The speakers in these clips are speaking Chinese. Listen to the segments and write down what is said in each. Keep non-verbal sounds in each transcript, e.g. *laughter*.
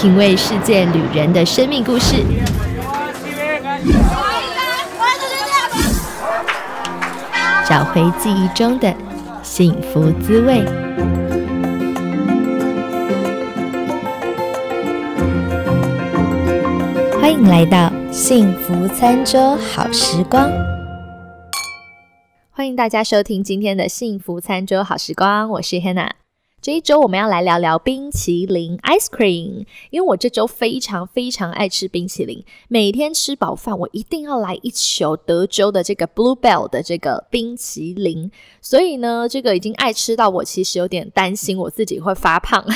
品味世界旅人的生命故事，找回记忆中的幸福滋味。欢迎来到幸福餐桌好时光，欢迎大家收听今天的幸福餐桌好时光，我是 Hanna。这一周我们要来聊聊冰淇淋 ice cream，因为我这周非常非常爱吃冰淇淋，每天吃饱饭我一定要来一球德州的这个 blue bell 的这个冰淇淋，所以呢，这个已经爱吃到我其实有点担心我自己会发胖。*laughs*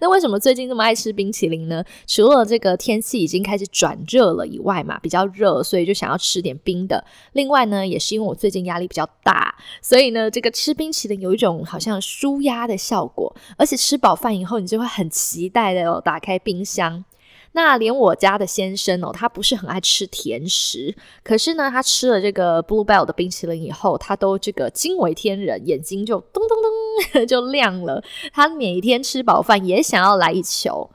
那为什么最近这么爱吃冰淇淋呢？除了这个天气已经开始转热了以外嘛，比较热，所以就想要吃点冰的。另外呢，也是因为我最近压力比较大，所以呢，这个吃冰淇淋有一种好像舒压。的效果，而且吃饱饭以后，你就会很期待的哦，打开冰箱。那连我家的先生哦，他不是很爱吃甜食，可是呢，他吃了这个 Blue Bell 的冰淇淋以后，他都这个惊为天人，眼睛就咚咚咚 *laughs* 就亮了。他每一天吃饱饭也想要来一球。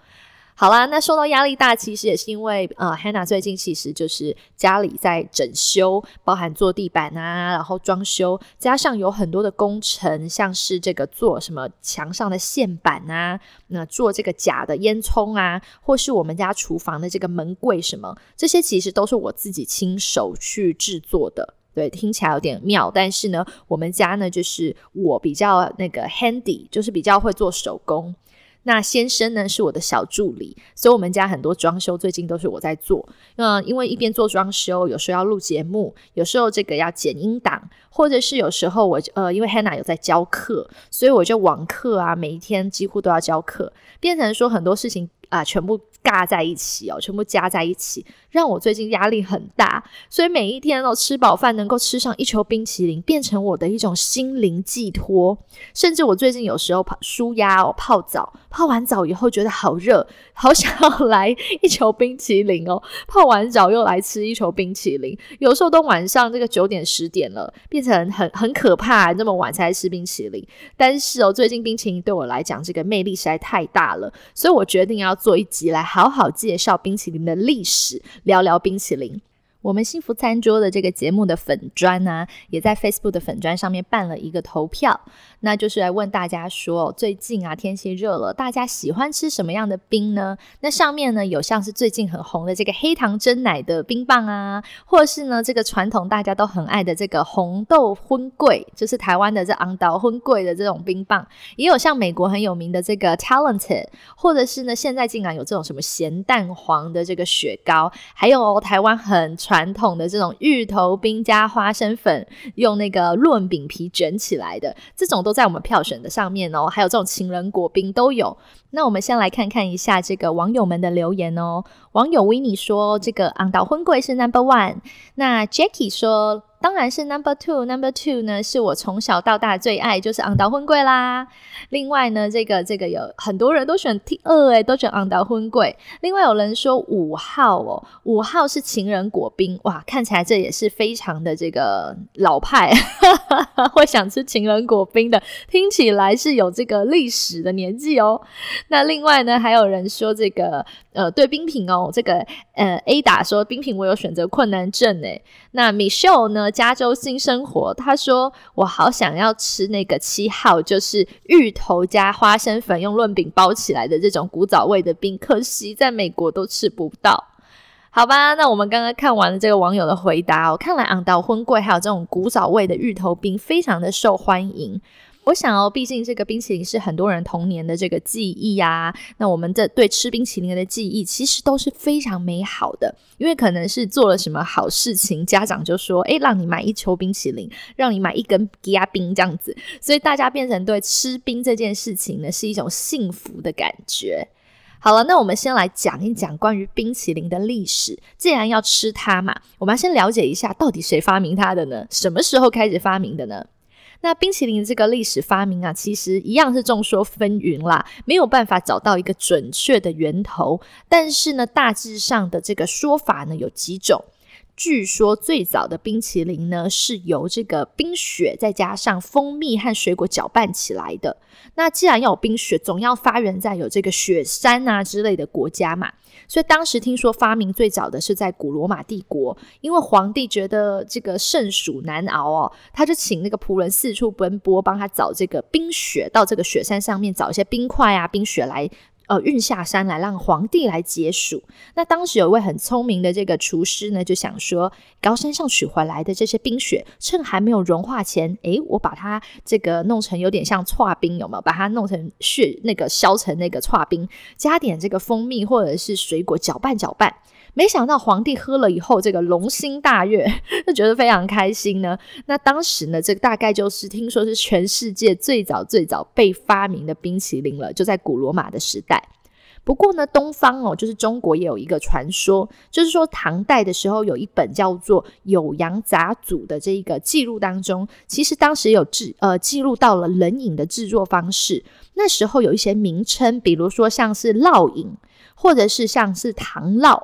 好啦，那说到压力大，其实也是因为呃，Hannah 最近其实就是家里在整修，包含做地板啊，然后装修，加上有很多的工程，像是这个做什么墙上的线板啊，那做这个假的烟囱啊，或是我们家厨房的这个门柜什么，这些其实都是我自己亲手去制作的。对，听起来有点妙，但是呢，我们家呢就是我比较那个 handy，就是比较会做手工。那先生呢是我的小助理，所以我们家很多装修最近都是我在做。嗯，因为一边做装修，有时候要录节目，有时候这个要剪音档，或者是有时候我呃，因为 Hannah 有在教课，所以我就网课啊，每一天几乎都要教课，变成说很多事情。啊，全部尬在一起哦，全部加在一起，让我最近压力很大，所以每一天哦，吃饱饭能够吃上一球冰淇淋，变成我的一种心灵寄托。甚至我最近有时候泡舒压哦，泡澡，泡完澡以后觉得好热，好想要来一球冰淇淋哦。泡完澡又来吃一球冰淇淋，有时候都晚上这个九点十点了，变成很很可怕，这么晚才吃冰淇淋。但是哦，最近冰淇淋对我来讲这个魅力实在太大了，所以我决定要。做一集来好好介绍冰淇淋的历史，聊聊冰淇淋。我们幸福餐桌的这个节目的粉砖呢，也在 Facebook 的粉砖上面办了一个投票。那就是来问大家说，最近啊天气热了，大家喜欢吃什么样的冰呢？那上面呢有像是最近很红的这个黑糖真奶的冰棒啊，或是呢这个传统大家都很爱的这个红豆荤桂，就是台湾的这昂岛荤桂的这种冰棒，也有像美国很有名的这个 Talented，或者是呢现在竟然有这种什么咸蛋黄的这个雪糕，还有台湾很传统的这种芋头冰加花生粉，用那个润饼皮卷起来的这种都。都在我们票选的上面哦，还有这种情人果冰都有。那我们先来看看一下这个网友们的留言哦。网友维 i n n i e 说：“这个昂岛婚柜是 Number One。”那 Jackie 说。当然是 number two，number two 呢是我从小到大最爱，就是昂达婚柜啦。另外呢，这个这个有很多人都选 T 二哎，都选昂达婚柜。另外有人说五号哦，五号是情人果冰哇，看起来这也是非常的这个老派，*laughs* 会想吃情人果冰的，听起来是有这个历史的年纪哦。那另外呢，还有人说这个呃对冰品哦，这个呃 A 打说冰品我有选择困难症诶。那 Michelle 呢？加州新生活，他说：“我好想要吃那个七号，就是芋头加花生粉用润饼包起来的这种古早味的冰，可惜在美国都吃不到。”好吧，那我们刚刚看完了这个网友的回答哦，看来昂到婚柜还有这种古早味的芋头冰非常的受欢迎。我想哦，毕竟这个冰淇淋是很多人童年的这个记忆呀。那我们的对吃冰淇淋的记忆其实都是非常美好的，因为可能是做了什么好事情，家长就说：“哎，让你买一球冰淇淋，让你买一根冰啊冰这样子。”所以大家变成对吃冰这件事情呢，是一种幸福的感觉。好了，那我们先来讲一讲关于冰淇淋的历史。既然要吃它嘛，我们要先了解一下到底谁发明它的呢？什么时候开始发明的呢？那冰淇淋这个历史发明啊，其实一样是众说纷纭啦，没有办法找到一个准确的源头。但是呢，大致上的这个说法呢，有几种。据说最早的冰淇淋呢，是由这个冰雪再加上蜂蜜和水果搅拌起来的。那既然要有冰雪，总要发源在有这个雪山啊之类的国家嘛。所以当时听说发明最早的是在古罗马帝国，因为皇帝觉得这个盛暑难熬哦，他就请那个仆人四处奔波，帮他找这个冰雪，到这个雪山上面找一些冰块啊、冰雪来。呃，运下山来让皇帝来解暑。那当时有位很聪明的这个厨师呢，就想说，高山上取回来的这些冰雪，趁还没有融化前，诶，我把它这个弄成有点像刨冰，有没有？把它弄成雪，那个削成那个刨冰，加点这个蜂蜜或者是水果，搅拌搅拌。没想到皇帝喝了以后，这个龙心大悦，*laughs* 就觉得非常开心呢。那当时呢，这大概就是听说是全世界最早最早被发明的冰淇淋了，就在古罗马的时代。不过呢，东方哦，就是中国也有一个传说，就是说唐代的时候有一本叫做《酉阳杂祖的这个记录当中，其实当时有制呃记录到了冷饮的制作方式。那时候有一些名称，比如说像是烙饮，或者是像是糖烙，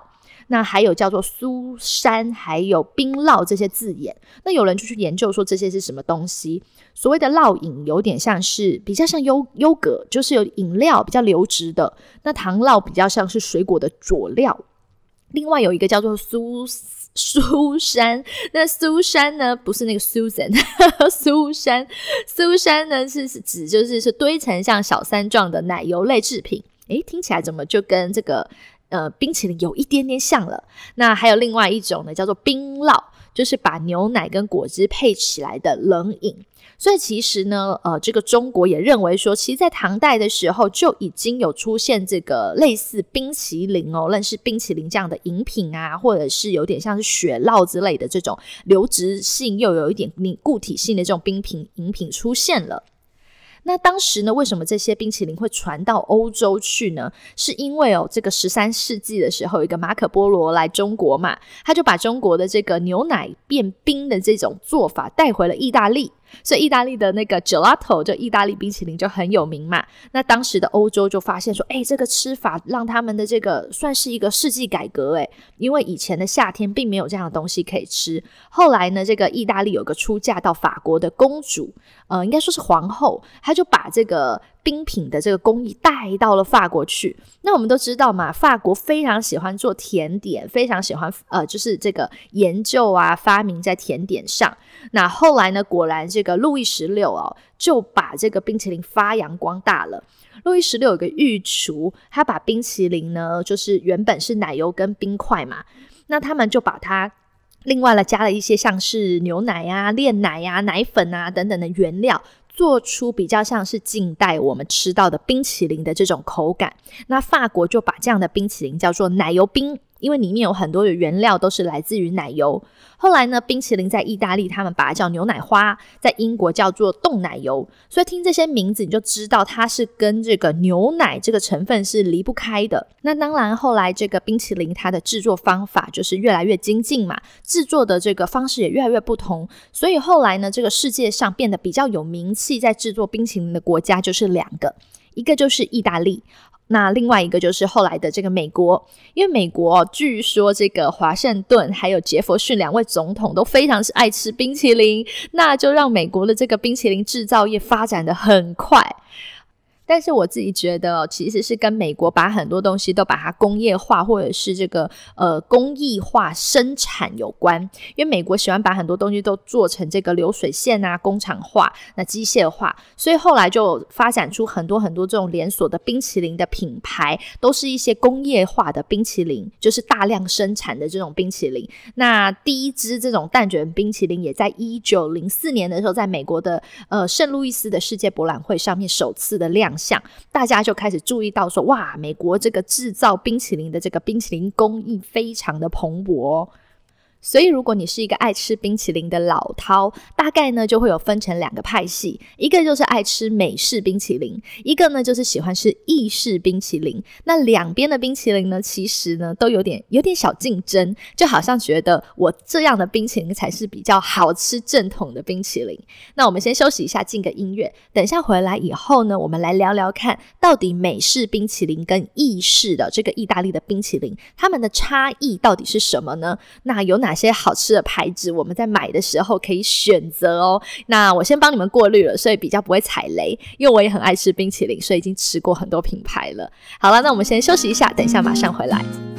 那还有叫做苏山，还有冰酪这些字眼，那有人就去研究说这些是什么东西。所谓的烙饮有点像是比较像优优格，就是有饮料比较流质的。那糖酪比较像是水果的佐料。另外有一个叫做苏苏山，那苏山呢不是那个 Susan，*laughs* 苏山苏山呢是指就是是堆成像小山状的奶油类制品。诶，听起来怎么就跟这个？呃，冰淇淋有一点点像了。那还有另外一种呢，叫做冰酪，就是把牛奶跟果汁配起来的冷饮。所以其实呢，呃，这个中国也认为说，其实，在唐代的时候就已经有出现这个类似冰淇淋哦，类似冰淇淋这样的饮品啊，或者是有点像是雪酪之类的这种流质性又有一点凝固体性的这种冰品饮品出现了。那当时呢，为什么这些冰淇淋会传到欧洲去呢？是因为哦，这个十三世纪的时候，一个马可波罗来中国嘛，他就把中国的这个牛奶变冰的这种做法带回了意大利。所以意大利的那个 gelato 就意大利冰淇淋就很有名嘛。那当时的欧洲就发现说，哎，这个吃法让他们的这个算是一个世纪改革，哎，因为以前的夏天并没有这样的东西可以吃。后来呢，这个意大利有个出嫁到法国的公主，呃，应该说是皇后，她就把这个。冰品的这个工艺带到了法国去，那我们都知道嘛，法国非常喜欢做甜点，非常喜欢呃，就是这个研究啊、发明在甜点上。那后来呢，果然这个路易十六哦，就把这个冰淇淋发扬光大了。路易十六有个御厨，他把冰淇淋呢，就是原本是奶油跟冰块嘛，那他们就把它另外呢加了一些像是牛奶呀、炼奶呀、奶粉啊等等的原料。做出比较像是近代我们吃到的冰淇淋的这种口感，那法国就把这样的冰淇淋叫做奶油冰。因为里面有很多的原料都是来自于奶油。后来呢，冰淇淋在意大利他们把它叫牛奶花，在英国叫做冻奶油。所以听这些名字，你就知道它是跟这个牛奶这个成分是离不开的。那当然，后来这个冰淇淋它的制作方法就是越来越精进嘛，制作的这个方式也越来越不同。所以后来呢，这个世界上变得比较有名气，在制作冰淇淋的国家就是两个，一个就是意大利。那另外一个就是后来的这个美国，因为美国据说这个华盛顿还有杰弗逊两位总统都非常是爱吃冰淇淋，那就让美国的这个冰淇淋制造业发展的很快。但是我自己觉得，其实是跟美国把很多东西都把它工业化，或者是这个呃工艺化生产有关。因为美国喜欢把很多东西都做成这个流水线啊、工厂化、那机械化，所以后来就发展出很多很多这种连锁的冰淇淋的品牌，都是一些工业化的冰淇淋，就是大量生产的这种冰淇淋。那第一支这种蛋卷冰淇淋也在一九零四年的时候，在美国的呃圣路易斯的世界博览会上面首次的亮相。像大家就开始注意到说，哇，美国这个制造冰淇淋的这个冰淇淋工艺非常的蓬勃。所以，如果你是一个爱吃冰淇淋的老饕，大概呢就会有分成两个派系，一个就是爱吃美式冰淇淋，一个呢就是喜欢吃意式冰淇淋。那两边的冰淇淋呢，其实呢都有点有点小竞争，就好像觉得我这样的冰淇淋才是比较好吃正统的冰淇淋。那我们先休息一下，进个音乐。等下回来以后呢，我们来聊聊看到底美式冰淇淋跟意式的这个意大利的冰淇淋，它们的差异到底是什么呢？那有哪？些好吃的牌子，我们在买的时候可以选择哦。那我先帮你们过滤了，所以比较不会踩雷。因为我也很爱吃冰淇淋，所以已经吃过很多品牌了。好了，那我们先休息一下，等一下马上回来。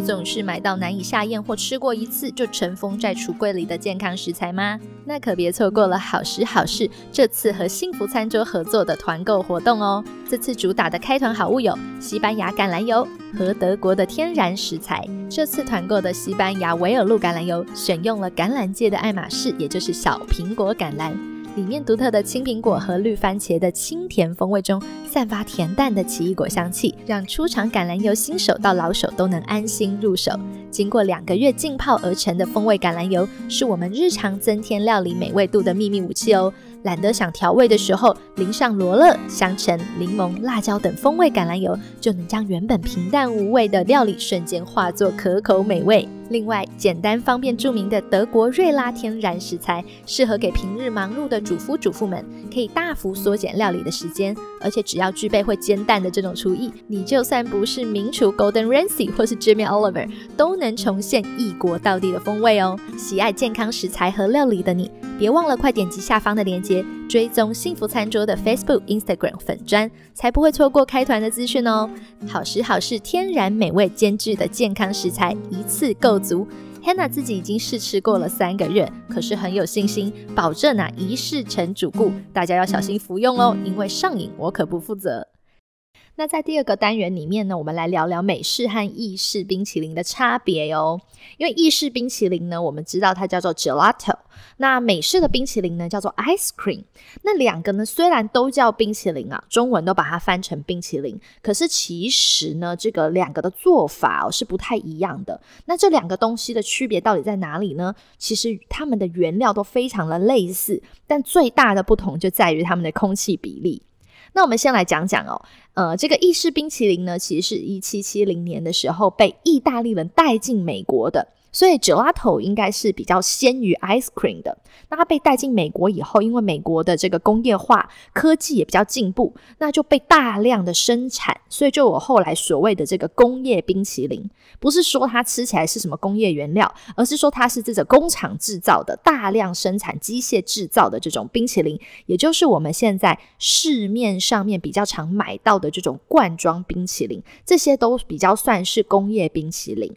你总是买到难以下咽或吃过一次就尘封在橱柜里的健康食材吗？那可别错过了好时好事这次和幸福餐桌合作的团购活动哦！这次主打的开团好物有西班牙橄榄油和德国的天然食材。这次团购的西班牙维尔露橄榄油选用了橄榄界的爱马仕，也就是小苹果橄榄。里面独特的青苹果和绿番茄的清甜风味中，散发恬淡的奇异果香气，让初尝橄榄油新手到老手都能安心入手。经过两个月浸泡而成的风味橄榄油，是我们日常增添料理美味度的秘密武器哦。懒得想调味的时候，淋上罗勒、香橙、柠檬、辣椒等风味橄榄油，就能将原本平淡无味的料理瞬间化作可口美味。另外，简单方便、著名的德国瑞拉天然食材，适合给平日忙碌的主夫主妇们，可以大幅缩减料理的时间。而且，只要具备会煎蛋的这种厨艺，你就算不是名厨 Golden r a m s y 或是 Jimmy Oliver，都能重现异国到地的风味哦。喜爱健康食材和料理的你，别忘了快点击下方的链接。追踪幸福餐桌的 Facebook、Instagram 粉砖，才不会错过开团的资讯哦。好食好事，天然美味兼具的健康食材，一次够足。Hannah 自己已经试吃过了三个月，可是很有信心，保证呐一试成主顾。大家要小心服用哦，因为上瘾我可不负责。那在第二个单元里面呢，我们来聊聊美式和意式冰淇淋的差别哦。因为意式冰淇淋呢，我们知道它叫做 gelato，那美式的冰淇淋呢叫做 ice cream。那两个呢，虽然都叫冰淇淋啊，中文都把它翻成冰淇淋，可是其实呢，这个两个的做法哦、是不太一样的。那这两个东西的区别到底在哪里呢？其实它们的原料都非常的类似，但最大的不同就在于它们的空气比例。那我们先来讲讲哦。呃，这个意式冰淇淋呢，其实是一七七零年的时候被意大利人带进美国的，所以 gelato 应该是比较先于 ice cream 的。那它被带进美国以后，因为美国的这个工业化、科技也比较进步，那就被大量的生产，所以就我后来所谓的这个工业冰淇淋，不是说它吃起来是什么工业原料，而是说它是这种工厂制造的、大量生产、机械制造的这种冰淇淋，也就是我们现在市面上面比较常买到的。这种罐装冰淇淋，这些都比较算是工业冰淇淋。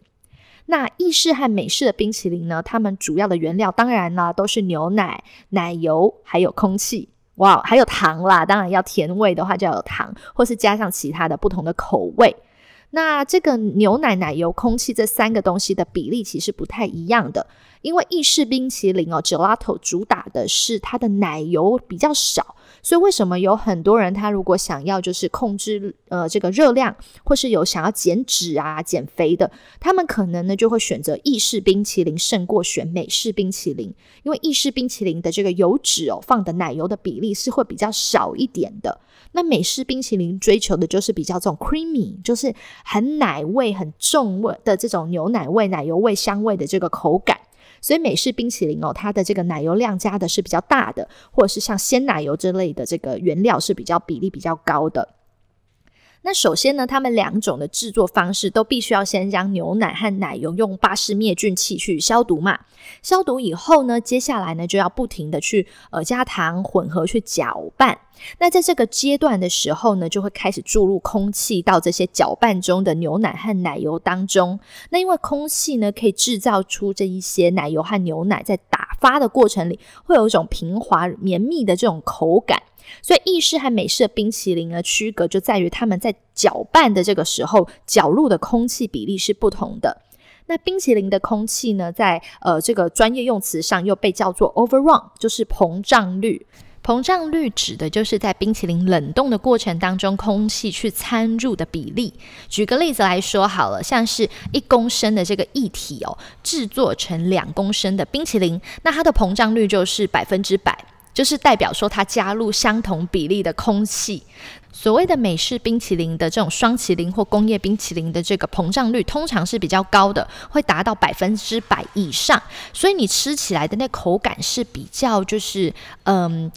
那意式和美式的冰淇淋呢？它们主要的原料当然呢都是牛奶、奶油，还有空气。哇，还有糖啦！当然要甜味的话就要有糖，或是加上其他的不同的口味。那这个牛奶、奶油、空气这三个东西的比例其实不太一样的。因为意式冰淇淋哦，gelato 主打的是它的奶油比较少。所以，为什么有很多人他如果想要就是控制呃这个热量，或是有想要减脂啊、减肥的，他们可能呢就会选择意式冰淇淋胜过选美式冰淇淋，因为意式冰淇淋的这个油脂哦放的奶油的比例是会比较少一点的。那美式冰淇淋追求的就是比较这种 creamy，就是很奶味、很重味的这种牛奶味、奶油味香味的这个口感。所以美式冰淇淋哦，它的这个奶油量加的是比较大的，或者是像鲜奶油之类的这个原料是比较比例比较高的。那首先呢，他们两种的制作方式都必须要先将牛奶和奶油用巴氏灭菌器去消毒嘛。消毒以后呢，接下来呢就要不停的去呃加糖混合去搅拌。那在这个阶段的时候呢，就会开始注入空气到这些搅拌中的牛奶和奶油当中。那因为空气呢，可以制造出这一些奶油和牛奶在打发的过程里，会有一种平滑绵密的这种口感。所以意式和美式冰淇淋的区隔就在于他们在搅拌的这个时候，搅入的空气比例是不同的。那冰淇淋的空气呢，在呃这个专业用词上又被叫做 overrun，就是膨胀率。膨胀率指的就是在冰淇淋冷冻的过程当中，空气去掺入的比例。举个例子来说好了，像是一公升的这个液体哦，制作成两公升的冰淇淋，那它的膨胀率就是百分之百。就是代表说，它加入相同比例的空气。所谓的美式冰淇淋的这种双麒麟或工业冰淇淋的这个膨胀率，通常是比较高的，会达到百分之百以上。所以你吃起来的那口感是比较，就是嗯。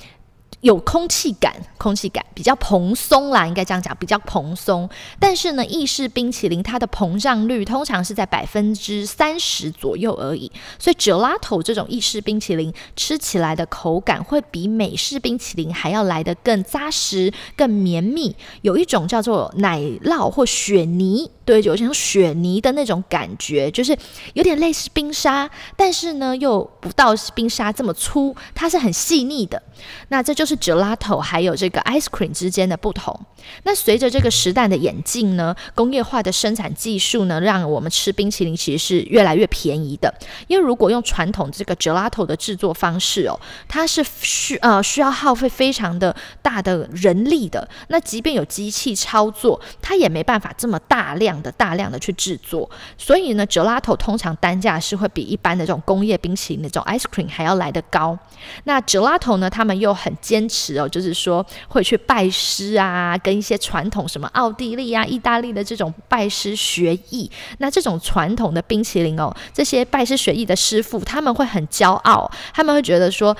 有空气感，空气感比较蓬松啦，应该这样讲，比较蓬松。但是呢，意式冰淇淋它的膨胀率通常是在百分之三十左右而已，所以 gelato 这种意式冰淇淋吃起来的口感会比美式冰淇淋还要来得更扎实、更绵密，有一种叫做奶酪或雪泥。对，就像雪泥的那种感觉，就是有点类似冰沙，但是呢，又不到冰沙这么粗，它是很细腻的。那这就是 gelato 还有这个 ice cream 之间的不同。那随着这个时代的演进呢，工业化的生产技术呢，让我们吃冰淇淋其实是越来越便宜的。因为如果用传统这个 gelato 的制作方式哦，它是需呃需要耗费非常的大的人力的。那即便有机器操作，它也没办法这么大量。的大量的去制作，所以呢，a 拉头通常单价是会比一般的这种工业冰淇淋那种 ice cream 还要来得高。那 a 拉头呢，他们又很坚持哦，就是说会去拜师啊，跟一些传统什么奥地利啊、意大利的这种拜师学艺。那这种传统的冰淇淋哦，这些拜师学艺的师傅他们会很骄傲，他们会觉得说，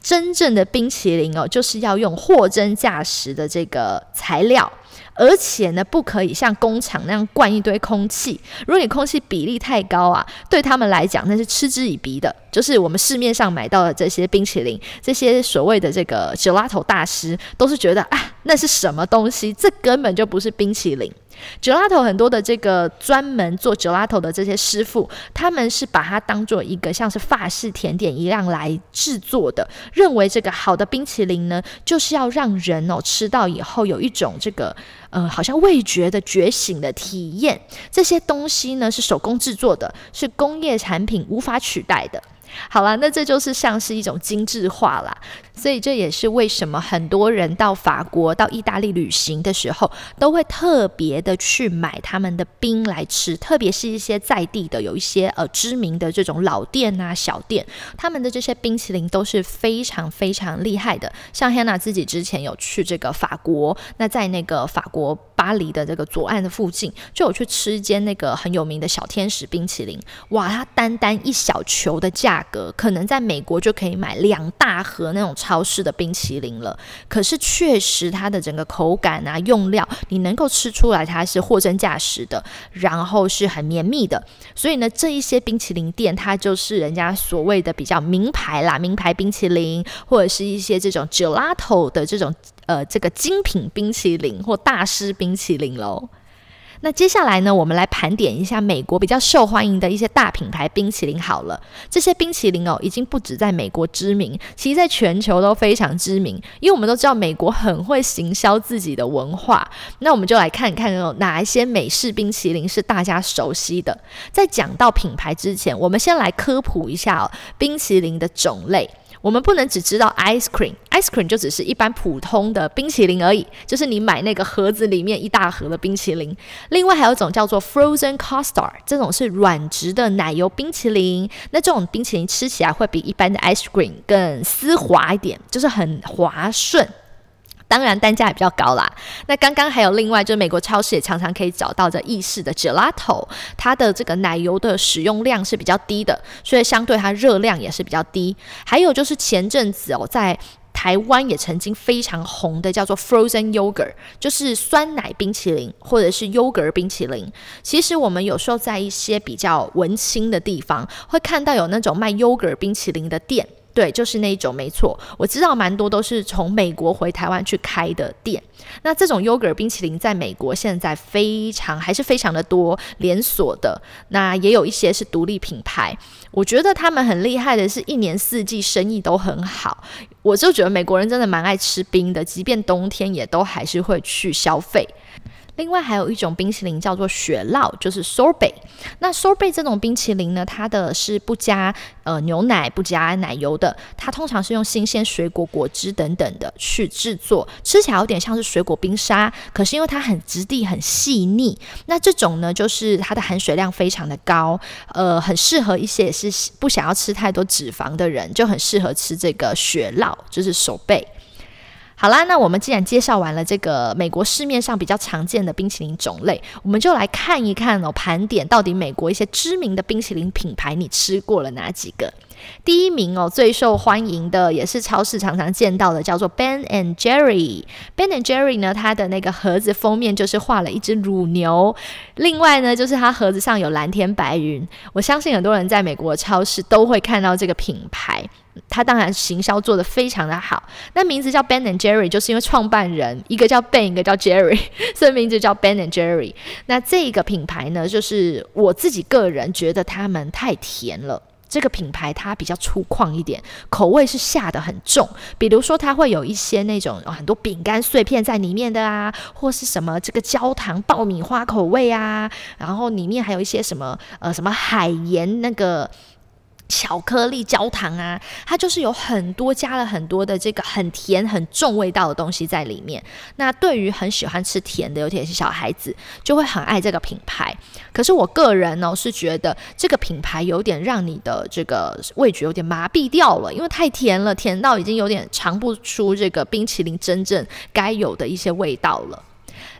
真正的冰淇淋哦，就是要用货真价实的这个材料。而且呢，不可以像工厂那样灌一堆空气。如果你空气比例太高啊，对他们来讲那是嗤之以鼻的。就是我们市面上买到的这些冰淇淋，这些所谓的这个 a 拉头大师，都是觉得啊，那是什么东西？这根本就不是冰淇淋。a 拉头很多的这个专门做 a 拉头的这些师傅，他们是把它当做一个像是法式甜点一样来制作的，认为这个好的冰淇淋呢，就是要让人哦吃到以后有一种这个。呃，好像味觉的觉醒的体验，这些东西呢是手工制作的，是工业产品无法取代的。好了，那这就是像是一种精致化啦。所以这也是为什么很多人到法国、到意大利旅行的时候，都会特别的去买他们的冰来吃。特别是一些在地的，有一些呃知名的这种老店啊、小店，他们的这些冰淇淋都是非常非常厉害的。像 Hanna 自己之前有去这个法国，那在那个法国。国巴黎的这个左岸的附近，就有去吃一间那个很有名的小天使冰淇淋。哇，它单单一小球的价格，可能在美国就可以买两大盒那种超市的冰淇淋了。可是确实，它的整个口感啊，用料，你能够吃出来它是货真价实的，然后是很绵密的。所以呢，这一些冰淇淋店，它就是人家所谓的比较名牌啦，名牌冰淇淋，或者是一些这种酒拉头的这种。呃，这个精品冰淇淋或大师冰淇淋喽。那接下来呢，我们来盘点一下美国比较受欢迎的一些大品牌冰淇淋。好了，这些冰淇淋哦，已经不止在美国知名，其实在全球都非常知名。因为我们都知道美国很会行销自己的文化，那我们就来看看哦，哪一些美式冰淇淋是大家熟悉的。在讲到品牌之前，我们先来科普一下冰淇淋的种类。我们不能只知道 ice cream，ice cream 就只是一般普通的冰淇淋而已，就是你买那个盒子里面一大盒的冰淇淋。另外还有种叫做 frozen custard，这种是软质的奶油冰淇淋。那这种冰淇淋吃起来会比一般的 ice cream 更丝滑一点，就是很滑顺。当然，单价也比较高啦。那刚刚还有另外，就是美国超市也常常可以找到这意式的 gelato，它的这个奶油的使用量是比较低的，所以相对它热量也是比较低。还有就是前阵子哦，在台湾也曾经非常红的叫做 frozen yogurt，就是酸奶冰淇淋或者是 yogurt 冰淇淋。其实我们有时候在一些比较文青的地方，会看到有那种卖 yogurt 冰淇淋的店。对，就是那一种，没错，我知道蛮多都是从美国回台湾去开的店。那这种 yogurt 冰淇淋在美国现在非常，还是非常的多，连锁的，那也有一些是独立品牌。我觉得他们很厉害的，是一年四季生意都很好。我就觉得美国人真的蛮爱吃冰的，即便冬天也都还是会去消费。另外还有一种冰淇淋叫做雪酪，就是 sorbet。那 sorbet 这种冰淇淋呢，它的是不加呃牛奶、不加奶油的，它通常是用新鲜水果、果汁等等的去制作，吃起来有点像是水果冰沙。可是因为它很质地很细腻，那这种呢，就是它的含水量非常的高，呃，很适合一些也是不想要吃太多脂肪的人，就很适合吃这个雪酪，就是 sorbet。好啦，那我们既然介绍完了这个美国市面上比较常见的冰淇淋种类，我们就来看一看哦，盘点到底美国一些知名的冰淇淋品牌，你吃过了哪几个？第一名哦，最受欢迎的也是超市常常见到的，叫做 Ben and Jerry。Ben and Jerry 呢，它的那个盒子封面就是画了一只乳牛。另外呢，就是它盒子上有蓝天白云。我相信很多人在美国超市都会看到这个品牌。它当然行销做得非常的好。那名字叫 Ben and Jerry，就是因为创办人一个叫 Ben，一个叫 Jerry，*laughs* 所以名字叫 Ben and Jerry。那这个品牌呢，就是我自己个人觉得他们太甜了。这个品牌它比较粗犷一点，口味是下的很重，比如说它会有一些那种很多饼干碎片在里面的啊，或是什么这个焦糖爆米花口味啊，然后里面还有一些什么呃什么海盐那个。巧克力焦糖啊，它就是有很多加了很多的这个很甜很重味道的东西在里面。那对于很喜欢吃甜的，尤其是小孩子，就会很爱这个品牌。可是我个人呢，是觉得这个品牌有点让你的这个味觉有点麻痹掉了，因为太甜了，甜到已经有点尝不出这个冰淇淋真正该有的一些味道了。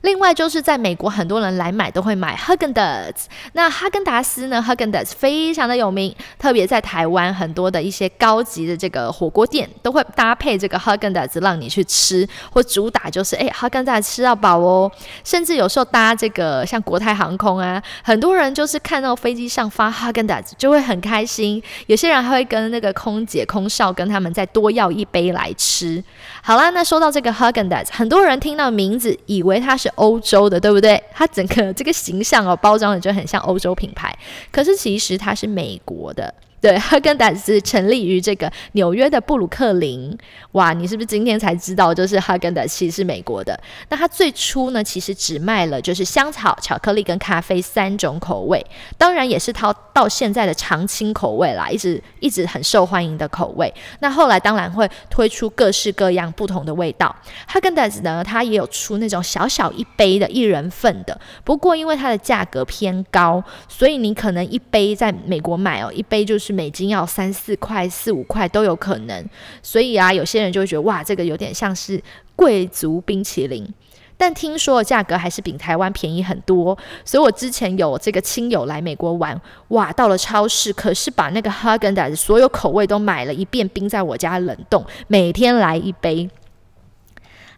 另外就是在美国，很多人来买都会买哈根达斯。那哈根达斯呢？哈根达斯非常的有名，特别在台湾，很多的一些高级的这个火锅店都会搭配这个哈根达斯让你去吃，或主打就是哎哈根达斯吃到饱哦。甚至有时候搭这个像国泰航空啊，很多人就是看到飞机上发哈根达斯就会很开心。有些人还会跟那个空姐、空少跟他们再多要一杯来吃。好啦，那说到这个哈根达斯，很多人听到名字以为它是。欧洲的，对不对？它整个这个形象哦，包装的就很像欧洲品牌，可是其实它是美国的。对 *laughs* 哈根达斯成立于这个纽约的布鲁克林。哇，你是不是今天才知道，就是哈根达斯其实是美国的？那它最初呢，其实只卖了就是香草、巧克力跟咖啡三种口味，当然也是它到现在的常青口味啦，一直一直很受欢迎的口味。那后来当然会推出各式各样不同的味道。哈根达斯呢，它也有出那种小小一杯的一人份的，不过因为它的价格偏高，所以你可能一杯在美国买哦，一杯就是。美金要三四块、四五块都有可能，所以啊，有些人就会觉得哇，这个有点像是贵族冰淇淋，但听说价格还是比台湾便宜很多。所以我之前有这个亲友来美国玩，哇，到了超市可是把那个哈根达斯所有口味都买了一遍，冰在我家冷冻，每天来一杯。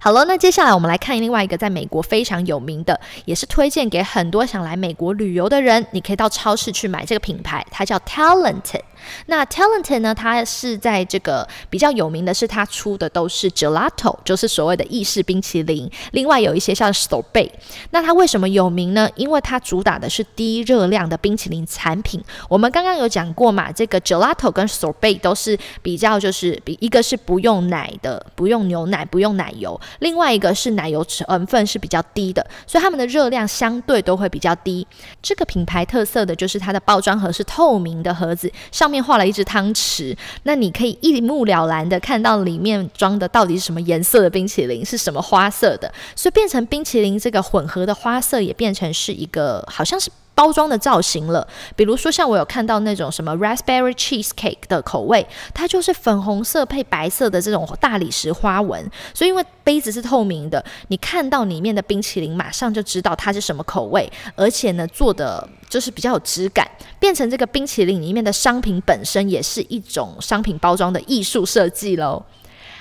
好了，那接下来我们来看另外一个在美国非常有名的，也是推荐给很多想来美国旅游的人，你可以到超市去买这个品牌，它叫 Talented。那 Talented 呢，它是在这个比较有名的，是它出的都是 Gelato，就是所谓的意式冰淇淋。另外有一些像 s o r b e 那它为什么有名呢？因为它主打的是低热量的冰淇淋产品。我们刚刚有讲过嘛，这个 Gelato 跟 s o r b e 都是比较就是比一个是不用奶的，不用牛奶，不用奶油。另外一个是奶油成分是比较低的，所以它们的热量相对都会比较低。这个品牌特色的就是它的包装盒是透明的盒子，上面画了一只汤匙，那你可以一目了然的看到里面装的到底是什么颜色的冰淇淋，是什么花色的，所以变成冰淇淋这个混合的花色也变成是一个好像是。包装的造型了，比如说像我有看到那种什么 Raspberry Cheesecake 的口味，它就是粉红色配白色的这种大理石花纹，所以因为杯子是透明的，你看到里面的冰淇淋，马上就知道它是什么口味，而且呢做的就是比较有质感，变成这个冰淇淋里面的商品本身也是一种商品包装的艺术设计喽。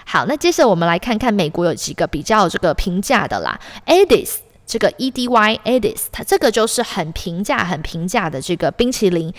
好，那接着我们来看看美国有几个比较这个平价的啦，Edis。这个 E D Y Edis，它这个就是很平价、很平价的这个冰淇淋，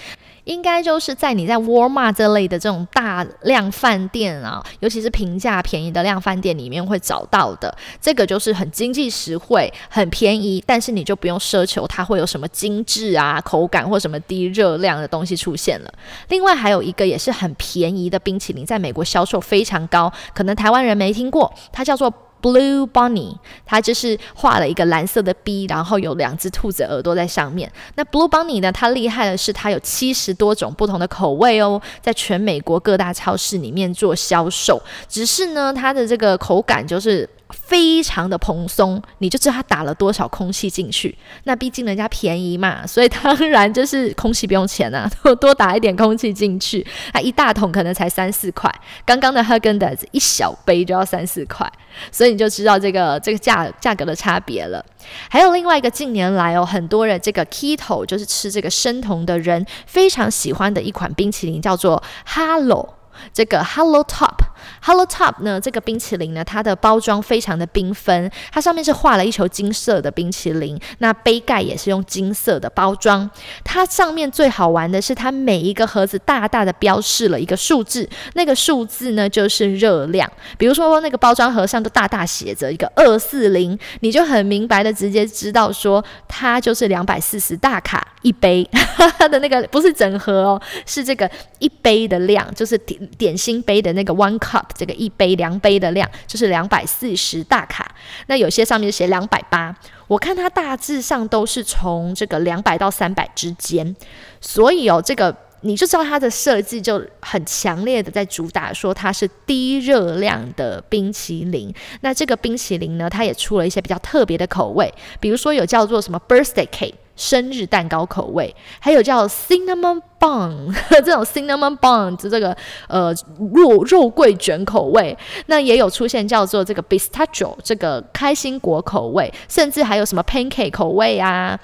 应该就是在你在沃尔玛这类的这种大量饭店啊，尤其是平价、便宜的量饭店里面会找到的。这个就是很经济实惠、很便宜，但是你就不用奢求它会有什么精致啊、口感或什么低热量的东西出现了。另外还有一个也是很便宜的冰淇淋，在美国销售非常高，可能台湾人没听过，它叫做。Blue Bunny，它就是画了一个蓝色的 B，然后有两只兔子耳朵在上面。那 Blue Bunny 呢？它厉害的是，它有七十多种不同的口味哦，在全美国各大超市里面做销售。只是呢，它的这个口感就是。非常的蓬松，你就知道它打了多少空气进去。那毕竟人家便宜嘛，所以当然就是空气不用钱啊，*laughs* 多打一点空气进去。它一大桶可能才三四块，刚刚的 h g 喝 n 蛋子一小杯就要三四块，所以你就知道这个这个价价格的差别了。还有另外一个，近年来哦，很多人这个 Keto 就是吃这个生酮的人非常喜欢的一款冰淇淋，叫做 Hello，这个 Hello Top。Hello Top 呢？这个冰淇淋呢？它的包装非常的缤纷，它上面是画了一球金色的冰淇淋，那杯盖也是用金色的包装。它上面最好玩的是，它每一个盒子大大的标示了一个数字，那个数字呢就是热量。比如说那个包装盒上都大大写着一个二四零，你就很明白的直接知道说它就是两百四十大卡一杯。它 *laughs* 的那个不是整盒哦，是这个一杯的量，就是点点心杯的那个 one cup。这个一杯量杯的量就是两百四十大卡，那有些上面写两百八，我看它大致上都是从这个两百到三百之间，所以哦，这个你就知道它的设计就很强烈的在主打说它是低热量的冰淇淋。那这个冰淇淋呢，它也出了一些比较特别的口味，比如说有叫做什么 Birthday Cake。生日蛋糕口味，还有叫 cinnamon bun *laughs* 这种 cinnamon bun 就这个呃肉肉桂卷口味，那也有出现叫做这个 b i s t a c h i o 这个开心果口味，甚至还有什么 pancake 口味啊。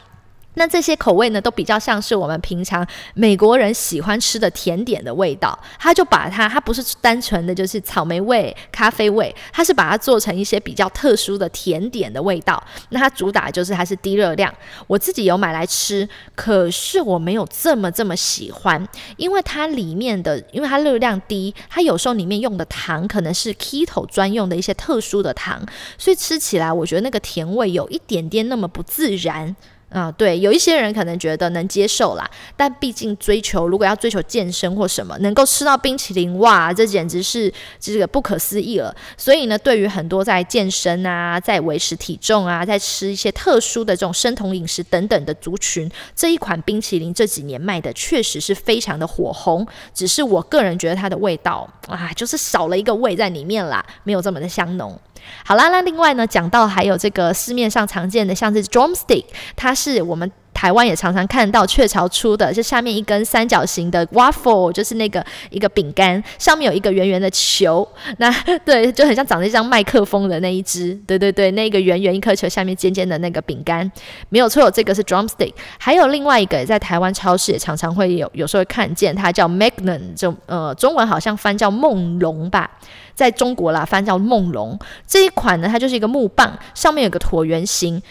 那这些口味呢，都比较像是我们平常美国人喜欢吃的甜点的味道。他就把它，它不是单纯的就是草莓味、咖啡味，它是把它做成一些比较特殊的甜点的味道。那它主打就是它是低热量。我自己有买来吃，可是我没有这么这么喜欢，因为它里面的，因为它热量低，它有时候里面用的糖可能是 Keto 专用的一些特殊的糖，所以吃起来我觉得那个甜味有一点点那么不自然。啊，对，有一些人可能觉得能接受啦，但毕竟追求，如果要追求健身或什么，能够吃到冰淇淋哇，这简直是这个不可思议了。所以呢，对于很多在健身啊、在维持体重啊、在吃一些特殊的这种生酮饮食等等的族群，这一款冰淇淋这几年卖的确实是非常的火红。只是我个人觉得它的味道啊，就是少了一个味在里面啦，没有这么的香浓。好啦，那另外呢，讲到还有这个市面上常见的，像是 drumstick，它是我们。台湾也常常看到雀巢出的，就下面一根三角形的 waffle，就是那个一个饼干，上面有一个圆圆的球。那对，就很像长得像麦克风的那一只。对对对，那个圆圆一颗球，下面尖尖的那个饼干，没有错，这个是 drumstick。还有另外一个，在台湾超市也常常会有，有时候会看见，它叫 magnet，就呃，中文好像翻叫梦龙吧，在中国啦翻叫梦龙这一款呢，它就是一个木棒，上面有个椭圆形。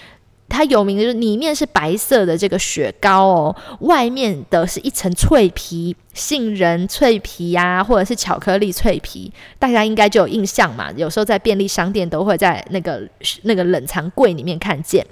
它有名的就是里面是白色的这个雪糕哦，外面的是一层脆皮，杏仁脆皮啊，或者是巧克力脆皮，大家应该就有印象嘛。有时候在便利商店都会在那个那个冷藏柜里面看见。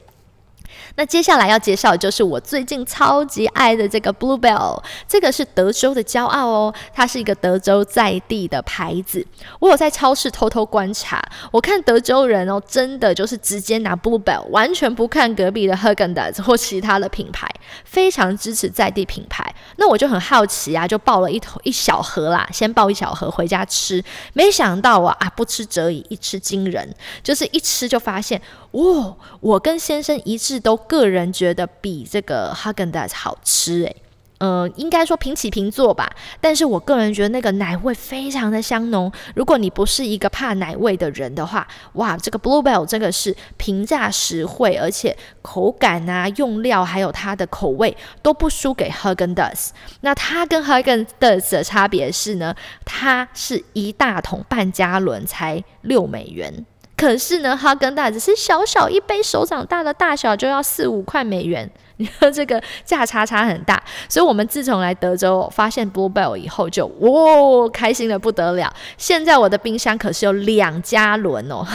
那接下来要介绍就是我最近超级爱的这个 Blue Bell，这个是德州的骄傲哦，它是一个德州在地的牌子。我有在超市偷偷观察，我看德州人哦，真的就是直接拿 Blue Bell，完全不看隔壁的 Huggins 或其他的品牌，非常支持在地品牌。那我就很好奇啊，就抱了一头一小盒啦，先抱一小盒回家吃。没想到啊啊，不吃则已，一吃惊人，就是一吃就发现，哇，我跟先生一致都个人觉得比这个哈根达斯好吃哎。呃，应该说平起平坐吧，但是我个人觉得那个奶味非常的香浓。如果你不是一个怕奶味的人的话，哇，这个 Bluebell 这个是平价实惠，而且口感啊、用料还有它的口味都不输给 Huggins。那它跟 Huggins 的差别是呢，它是一大桶半加仑才六美元，可是呢，Huggins 只是小小一杯手掌大的大小就要四五块美元。你看这个价差差很大，所以我们自从来德州发现 Blue Bell 以后，就哇开心的不得了。现在我的冰箱可是有两加仑哦，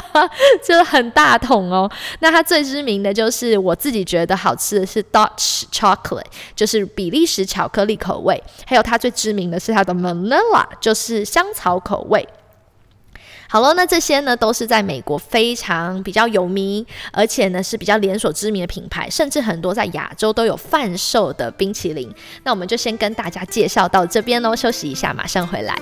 *laughs* 就很大桶哦。那它最知名的就是我自己觉得好吃的是 Dutch Chocolate，就是比利时巧克力口味，还有它最知名的是它的 m a n i l a 就是香草口味。好了，那这些呢都是在美国非常比较有名，而且呢是比较连锁知名的品牌，甚至很多在亚洲都有贩售的冰淇淋。那我们就先跟大家介绍到这边喽，休息一下，马上回来。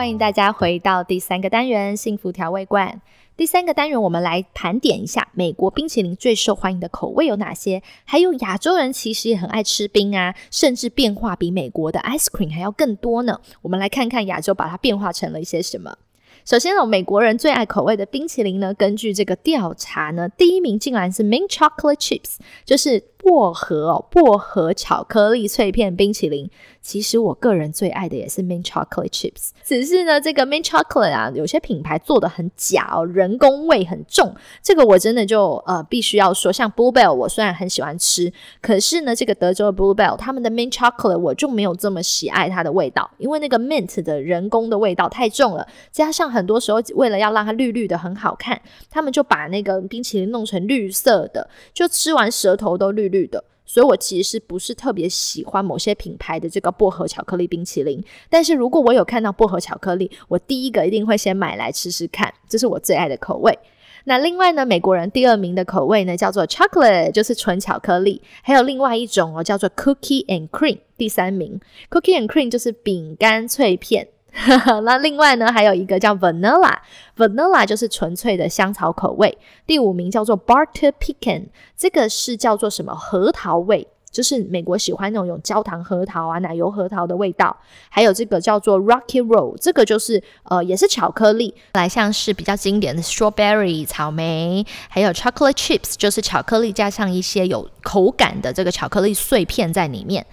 欢迎大家回到第三个单元幸福调味罐。第三个单元，我们来盘点一下美国冰淇淋最受欢迎的口味有哪些。还有亚洲人其实也很爱吃冰啊，甚至变化比美国的 ice cream 还要更多呢。我们来看看亚洲把它变化成了一些什么。首先呢，美国人最爱口味的冰淇淋呢，根据这个调查呢，第一名竟然是 mint chocolate chips，就是薄荷、薄荷巧克力脆片冰淇淋。其实我个人最爱的也是 mint chocolate chips，只是呢，这个 mint chocolate 啊，有些品牌做的很假哦，人工味很重。这个我真的就呃，必须要说，像 blue bell，我虽然很喜欢吃，可是呢，这个德州的 blue bell，他们的 mint chocolate 我就没有这么喜爱它的味道，因为那个 mint 的人工的味道太重了，加上很多时候为了要让它绿绿的很好看，他们就把那个冰淇淋弄成绿色的，就吃完舌头都绿绿的。所以，我其实不是特别喜欢某些品牌的这个薄荷巧克力冰淇淋。但是如果我有看到薄荷巧克力，我第一个一定会先买来吃吃看，这是我最爱的口味。那另外呢，美国人第二名的口味呢，叫做 chocolate，就是纯巧克力。还有另外一种哦，叫做 cookie and cream，第三名 cookie and cream 就是饼干脆片。*laughs* 那另外呢，还有一个叫 vanilla，vanilla 就是纯粹的香草口味。第五名叫做 butter pecan，这个是叫做什么？核桃味，就是美国喜欢那种有焦糖核桃啊、奶油核桃的味道。还有这个叫做 rocky r o l l 这个就是呃也是巧克力，来像是比较经典的 strawberry 草莓，还有 chocolate chips 就是巧克力加上一些有口感的这个巧克力碎片在里面。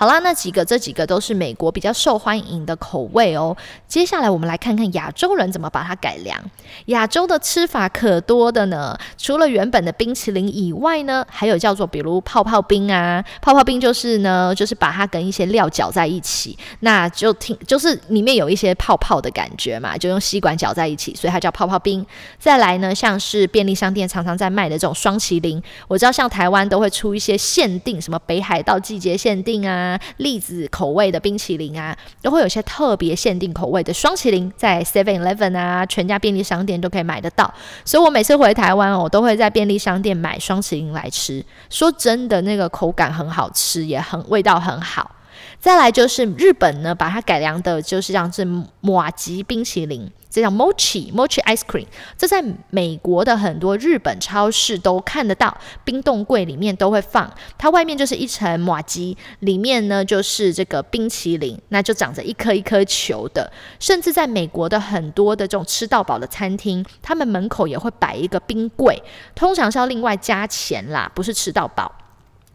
好啦，那几个这几个都是美国比较受欢迎的口味哦。接下来我们来看看亚洲人怎么把它改良。亚洲的吃法可多的呢，除了原本的冰淇淋以外呢，还有叫做比如泡泡冰啊。泡泡冰就是呢，就是把它跟一些料搅在一起，那就听就是里面有一些泡泡的感觉嘛，就用吸管搅在一起，所以它叫泡泡冰。再来呢，像是便利商店常常在卖的这种双麒麟，我知道像台湾都会出一些限定，什么北海道季节限定啊。栗子口味的冰淇淋啊，都会有些特别限定口味的双麒麟，在 Seven Eleven 啊、全家便利商店都可以买得到。所以我每次回台湾哦，都会在便利商店买双麒麟来吃。说真的，那个口感很好吃，也很味道很好。再来就是日本呢，把它改良的就是这样子马吉冰淇淋，这叫 mochi mochi ice cream。这在美国的很多日本超市都看得到，冰冻柜里面都会放。它外面就是一层马吉，里面呢就是这个冰淇淋，那就长着一颗一颗球的。甚至在美国的很多的这种吃到饱的餐厅，他们门口也会摆一个冰柜，通常是要另外加钱啦，不是吃到饱。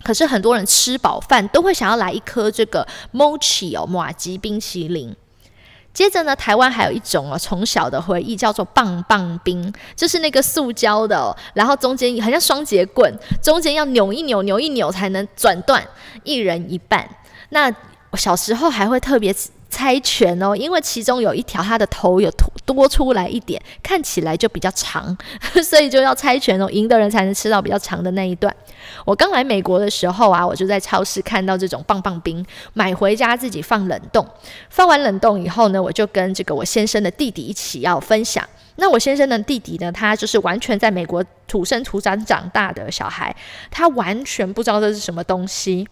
可是很多人吃饱饭都会想要来一颗这个 mochi 哦，马吉冰淇淋。接着呢，台湾还有一种哦，从小的回忆叫做棒棒冰，就是那个塑胶的，然后中间好像双节棍，中间要扭一扭，扭一扭才能转断，一人一半。那小时候还会特别。猜拳哦，因为其中有一条它的头有突多出来一点，看起来就比较长，*laughs* 所以就要猜拳哦，赢的人才能吃到比较长的那一段。我刚来美国的时候啊，我就在超市看到这种棒棒冰，买回家自己放冷冻。放完冷冻以后呢，我就跟这个我先生的弟弟一起要分享。那我先生的弟弟呢，他就是完全在美国土生土长长大的小孩，他完全不知道这是什么东西。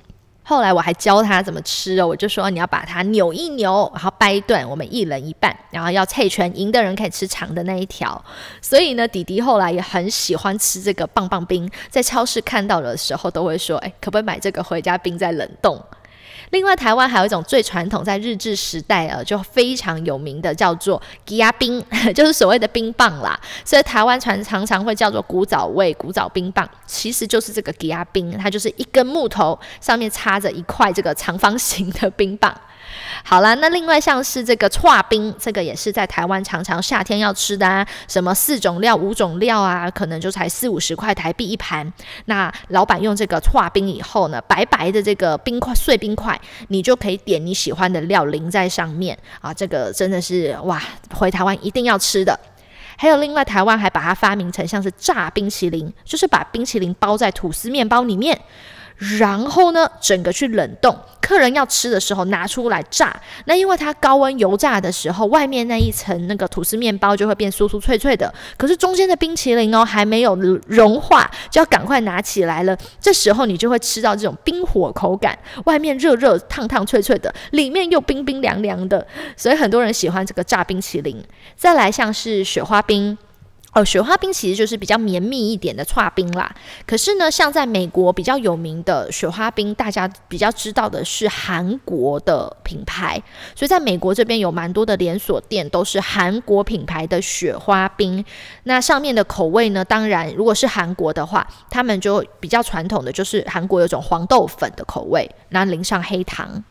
后来我还教他怎么吃哦，我就说你要把它扭一扭，然后掰断，我们一人一半，然后要凑拳，赢的人可以吃长的那一条。所以呢，弟弟后来也很喜欢吃这个棒棒冰，在超市看到的时候都会说：“哎，可不可以买这个回家冰在冷冻？”另外，台湾还有一种最传统，在日治时代呃就非常有名的，叫做“吉呀冰”，就是所谓的冰棒啦。所以台湾常常常会叫做古早味、古早冰棒，其实就是这个吉呀冰，它就是一根木头上面插着一块这个长方形的冰棒。好啦，那另外像是这个刨冰，这个也是在台湾常常夏天要吃的啊，什么四种料、五种料啊，可能就才四五十块台币一盘。那老板用这个刨冰以后呢，白白的这个冰块、碎冰块，你就可以点你喜欢的料淋在上面啊。这个真的是哇，回台湾一定要吃的。还有另外台湾还把它发明成像是炸冰淇淋，就是把冰淇淋包在吐司面包里面。然后呢，整个去冷冻，客人要吃的时候拿出来炸。那因为它高温油炸的时候，外面那一层那个吐司面包就会变酥酥脆脆的。可是中间的冰淇淋哦还没有融化，就要赶快拿起来了。这时候你就会吃到这种冰火口感，外面热热烫烫脆脆的，里面又冰冰凉凉的。所以很多人喜欢这个炸冰淇淋。再来像是雪花冰。哦，雪花冰其实就是比较绵密一点的差冰啦。可是呢，像在美国比较有名的雪花冰，大家比较知道的是韩国的品牌，所以在美国这边有蛮多的连锁店都是韩国品牌的雪花冰。那上面的口味呢，当然如果是韩国的话，他们就比较传统的，就是韩国有种黄豆粉的口味，然后淋上黑糖。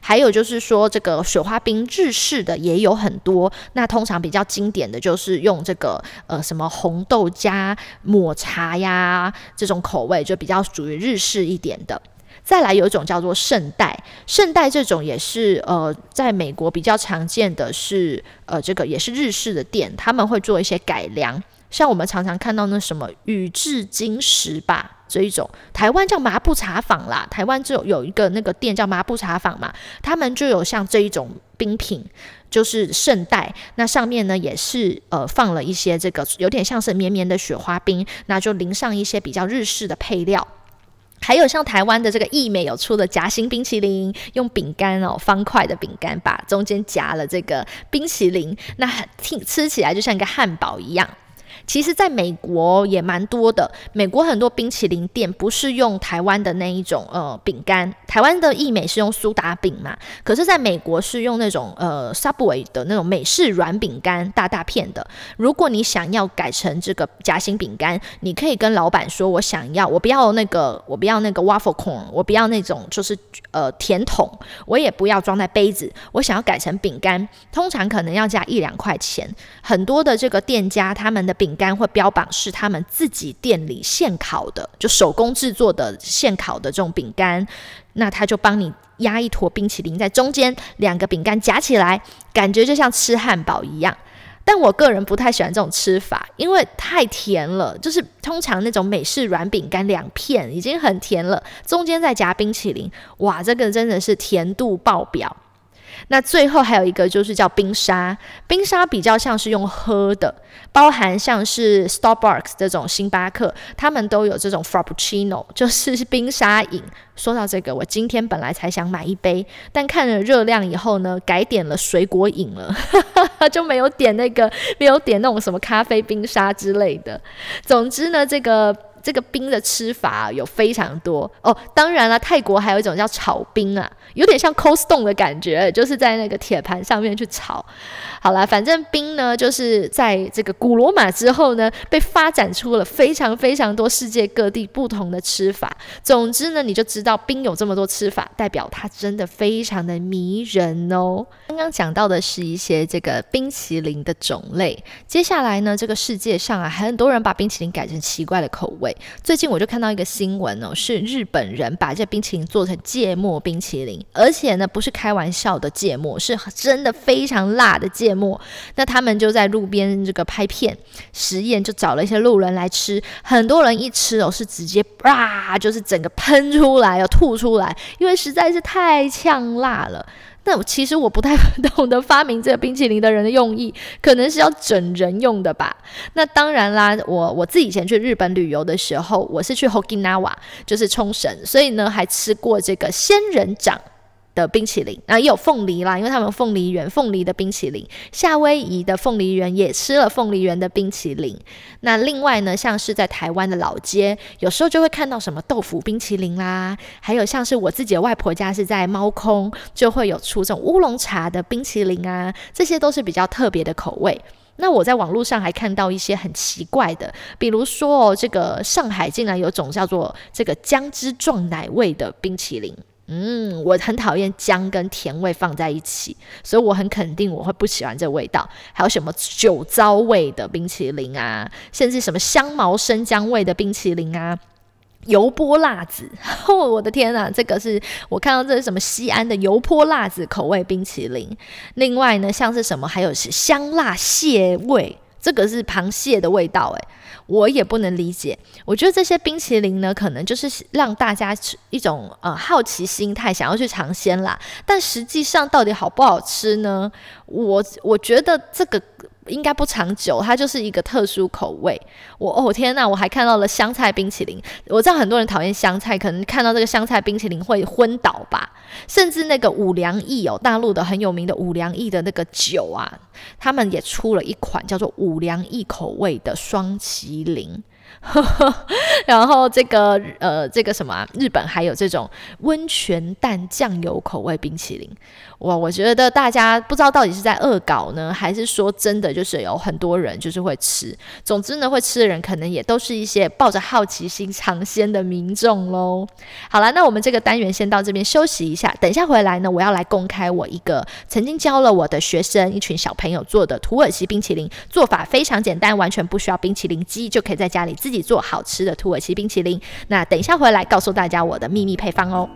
还有就是说，这个雪花冰日式的也有很多。那通常比较经典的就是用这个呃什么红豆加抹茶呀这种口味，就比较属于日式一点的。再来有一种叫做圣代，圣代这种也是呃在美国比较常见的是呃这个也是日式的店，他们会做一些改良，像我们常常看到那什么宇治金石吧。这一种台湾叫麻布茶坊啦，台湾就有一个那个店叫麻布茶坊嘛，他们就有像这一种冰品，就是圣代，那上面呢也是呃放了一些这个有点像是绵绵的雪花冰，那就淋上一些比较日式的配料，还有像台湾的这个益美有出的夹心冰淇淋，用饼干哦方块的饼干把中间夹了这个冰淇淋，那听吃起来就像一个汉堡一样。其实，在美国也蛮多的。美国很多冰淇淋店不是用台湾的那一种呃饼干，台湾的意美是用苏打饼嘛。可是，在美国是用那种呃 Subway 的那种美式软饼干，大大片的。如果你想要改成这个夹心饼干，你可以跟老板说：“我想要，我不要那个，我不要那个 waffle cone，我不要那种就是呃甜筒，我也不要装在杯子，我想要改成饼干。”通常可能要加一两块钱。很多的这个店家，他们的饼。干或标榜是他们自己店里现烤的，就手工制作的现烤的这种饼干，那他就帮你压一坨冰淇淋在中间，两个饼干夹起来，感觉就像吃汉堡一样。但我个人不太喜欢这种吃法，因为太甜了。就是通常那种美式软饼干两片已经很甜了，中间再夹冰淇淋，哇，这个真的是甜度爆表。那最后还有一个就是叫冰沙，冰沙比较像是用喝的，包含像是 Starbucks 这种星巴克，他们都有这种 Frappuccino，*laughs* 就是冰沙饮。说到这个，我今天本来才想买一杯，但看了热量以后呢，改点了水果饮了，*laughs* 就没有点那个，没有点那种什么咖啡冰沙之类的。总之呢，这个。这个冰的吃法有非常多哦，当然了，泰国还有一种叫炒冰啊，有点像 c o s t n e 的感觉，就是在那个铁盘上面去炒。好了，反正冰呢，就是在这个古罗马之后呢，被发展出了非常非常多世界各地不同的吃法。总之呢，你就知道冰有这么多吃法，代表它真的非常的迷人哦。刚刚讲到的是一些这个冰淇淋的种类，接下来呢，这个世界上啊，很多人把冰淇淋改成奇怪的口味。最近我就看到一个新闻哦，是日本人把这冰淇淋做成芥末冰淇淋，而且呢不是开玩笑的芥末，是真的非常辣的芥末。那他们就在路边这个拍片实验，就找了一些路人来吃。很多人一吃哦，是直接啊，就是整个喷出来哦，吐出来，因为实在是太呛辣了。但我其实我不太懂得发明这个冰淇淋的人的用意，可能是要整人用的吧。那当然啦，我我自己以前去日本旅游的时候，我是去 h o k i n a w a 就是冲绳，所以呢还吃过这个仙人掌。的冰淇淋，那也有凤梨啦，因为他们凤梨园，凤梨的冰淇淋，夏威夷的凤梨园也吃了凤梨园的冰淇淋。那另外呢，像是在台湾的老街，有时候就会看到什么豆腐冰淇淋啦，还有像是我自己的外婆家是在猫空，就会有出这种乌龙茶的冰淇淋啊，这些都是比较特别的口味。那我在网络上还看到一些很奇怪的，比如说哦，这个上海竟然有种叫做这个姜汁撞奶味的冰淇淋。嗯，我很讨厌姜跟甜味放在一起，所以我很肯定我会不喜欢这味道。还有什么酒糟味的冰淇淋啊，甚至什么香茅生姜味的冰淇淋啊，油泼辣子，我的天啊，这个是我看到这是什么西安的油泼辣子口味冰淇淋。另外呢，像是什么还有是香辣蟹味，这个是螃蟹的味道，诶，我也不能理解，我觉得这些冰淇淋呢，可能就是让大家一种呃好奇心态，想要去尝鲜啦。但实际上到底好不好吃呢？我我觉得这个。应该不长久，它就是一个特殊口味。我哦天呐，我还看到了香菜冰淇淋。我知道很多人讨厌香菜，可能看到这个香菜冰淇淋会昏倒吧。甚至那个五粮液哦，大陆的很有名的五粮液的那个酒啊，他们也出了一款叫做五粮液口味的双麒麟。*laughs* 然后这个呃，这个什么啊？日本还有这种温泉蛋酱油口味冰淇淋，哇！我觉得大家不知道到底是在恶搞呢，还是说真的就是有很多人就是会吃。总之呢，会吃的人可能也都是一些抱着好奇心尝鲜的民众喽。好了，那我们这个单元先到这边休息一下，等一下回来呢，我要来公开我一个曾经教了我的学生一群小朋友做的土耳其冰淇淋，做法非常简单，完全不需要冰淇淋机就可以在家里。自己做好吃的土耳其冰淇淋，那等一下回来告诉大家我的秘密配方哦。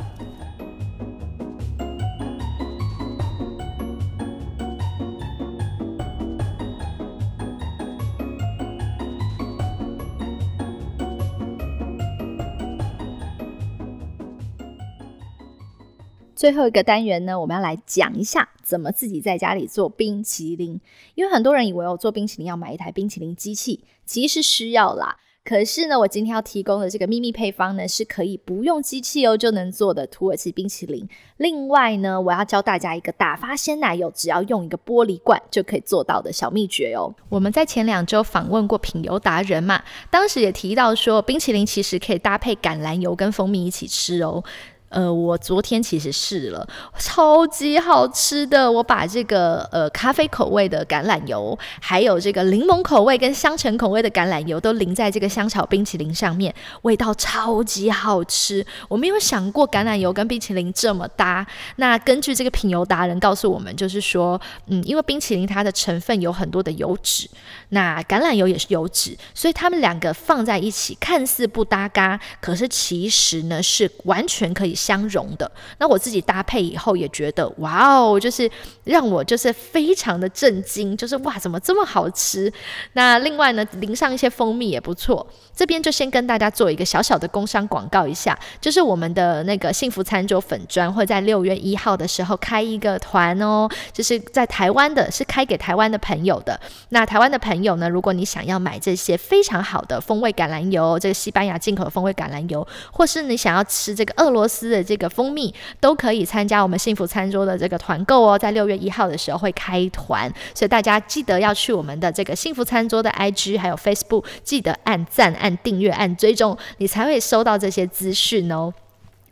最后一个单元呢，我们要来讲一下怎么自己在家里做冰淇淋，因为很多人以为我做冰淇淋要买一台冰淇淋机器，其实需要啦。可是呢，我今天要提供的这个秘密配方呢，是可以不用机器油就能做的土耳其冰淇淋。另外呢，我要教大家一个打发鲜奶油，只要用一个玻璃罐就可以做到的小秘诀哦。我们在前两周访问过品油达人嘛，当时也提到说，冰淇淋其实可以搭配橄榄油跟蜂蜜一起吃哦。呃，我昨天其实试了，超级好吃的。我把这个呃咖啡口味的橄榄油，还有这个柠檬口味跟香橙口味的橄榄油都淋在这个香草冰淇淋上面，味道超级好吃。我没有想过橄榄油跟冰淇淋这么搭。那根据这个品油达人告诉我们，就是说，嗯，因为冰淇淋它的成分有很多的油脂，那橄榄油也是油脂，所以它们两个放在一起看似不搭嘎，可是其实呢是完全可以。相融的，那我自己搭配以后也觉得，哇哦，就是让我就是非常的震惊，就是哇，怎么这么好吃？那另外呢，淋上一些蜂蜜也不错。这边就先跟大家做一个小小的工商广告一下，就是我们的那个幸福餐桌粉砖会在六月一号的时候开一个团哦，就是在台湾的，是开给台湾的朋友的。那台湾的朋友呢，如果你想要买这些非常好的风味橄榄油，这个西班牙进口的风味橄榄油，或是你想要吃这个俄罗斯。的这个蜂蜜都可以参加我们幸福餐桌的这个团购哦，在六月一号的时候会开团，所以大家记得要去我们的这个幸福餐桌的 IG 还有 Facebook，记得按赞、按订阅、按追踪，你才会收到这些资讯哦。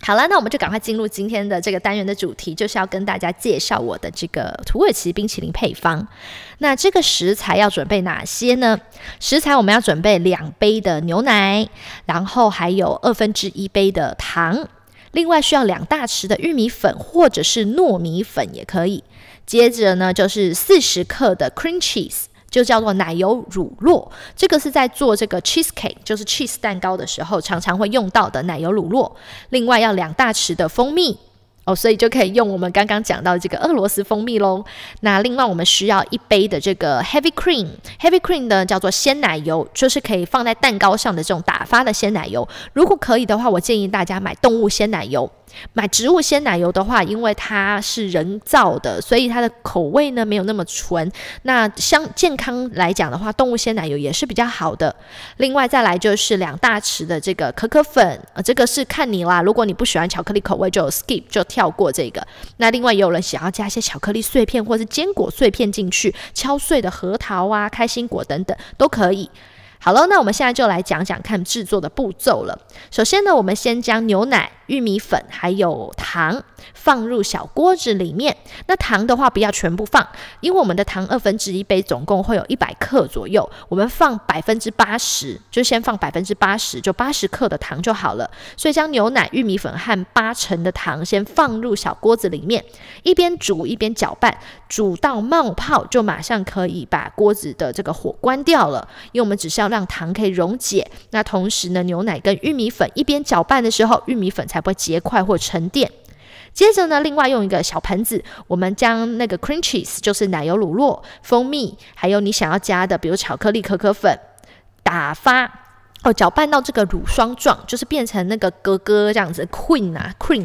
好了，那我们就赶快进入今天的这个单元的主题，就是要跟大家介绍我的这个土耳其冰淇淋配方。那这个食材要准备哪些呢？食材我们要准备两杯的牛奶，然后还有二分之一杯的糖。另外需要两大匙的玉米粉或者是糯米粉也可以。接着呢就是四十克的 cream cheese，就叫做奶油乳酪，这个是在做这个 cheesecake，就是 cheese 蛋糕的时候常常会用到的奶油乳酪。另外要两大匙的蜂蜜。哦，所以就可以用我们刚刚讲到这个俄罗斯蜂蜜喽。那另外我们需要一杯的这个 heavy cream，heavy cream 呢叫做鲜奶油，就是可以放在蛋糕上的这种打发的鲜奶油。如果可以的话，我建议大家买动物鲜奶油。买植物鲜奶油的话，因为它是人造的，所以它的口味呢没有那么纯。那相健康来讲的话，动物鲜奶油也是比较好的。另外再来就是两大匙的这个可可粉，这个是看你啦。如果你不喜欢巧克力口味，就 skip 就跳过这个。那另外也有人想要加一些巧克力碎片或是坚果碎片进去，敲碎的核桃啊、开心果等等都可以。好了，那我们现在就来讲讲看制作的步骤了。首先呢，我们先将牛奶。玉米粉还有糖放入小锅子里面，那糖的话不要全部放，因为我们的糖二分之一杯总共会有一百克左右，我们放百分之八十，就先放百分之八十，就八十克的糖就好了。所以将牛奶、玉米粉和八成的糖先放入小锅子里面，一边煮一边搅拌，煮到冒泡就马上可以把锅子的这个火关掉了，因为我们只是要让糖可以溶解。那同时呢，牛奶跟玉米粉一边搅拌的时候，玉米粉才。不会结块或沉淀。接着呢，另外用一个小盆子，我们将那个 cream cheese，就是奶油乳酪、蜂蜜，还有你想要加的，比如巧克力、可可粉，打发。哦，搅拌到这个乳霜状，就是变成那个“咯咯”这样子，cream 啊，cream，